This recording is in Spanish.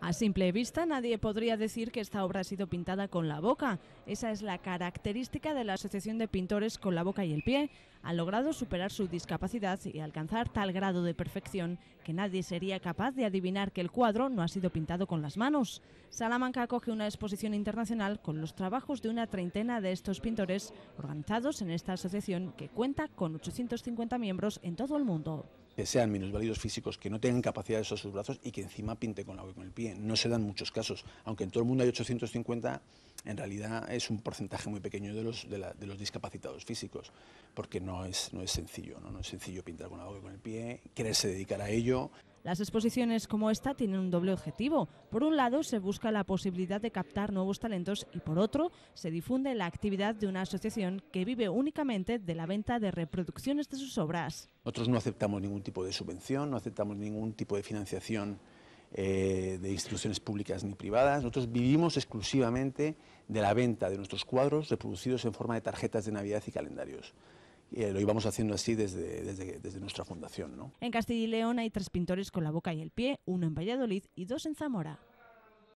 A simple vista nadie podría decir que esta obra ha sido pintada con la boca. Esa es la característica de la Asociación de Pintores con la Boca y el Pie. Ha logrado superar su discapacidad y alcanzar tal grado de perfección que nadie sería capaz de adivinar que el cuadro no ha sido pintado con las manos. Salamanca acoge una exposición internacional con los trabajos de una treintena de estos pintores organizados en esta asociación que cuenta con 850 miembros en todo el mundo que sean minusválidos físicos, que no tengan capacidad de sus brazos y que encima pinte con la con el pie. No se dan muchos casos. Aunque en todo el mundo hay 850, en realidad es un porcentaje muy pequeño de los, de, los discapacitados físicos, porque no es, no es sencillo, ¿no? ¿no? es sencillo pintar con la boca y con el pie, quererse dedicar a ello. Las exposiciones como esta tienen un doble objetivo. Por un lado, se busca la posibilidad de captar nuevos talentos y por otro, se difunde la actividad de una asociación que vive únicamente de la venta de reproducciones de sus obras. Nosotros no aceptamos ningún tipo de subvención, no aceptamos ningún tipo de financiación eh, de instituciones públicas ni privadas. Nosotros vivimos exclusivamente de la venta de nuestros cuadros reproducidos en forma de tarjetas de Navidad y calendarios. Y eh, lo íbamos haciendo así desde, desde, desde nuestra fundación. ¿no? En Castilla y León hay tres pintores con la boca y el pie, uno en Valladolid y dos en Zamora.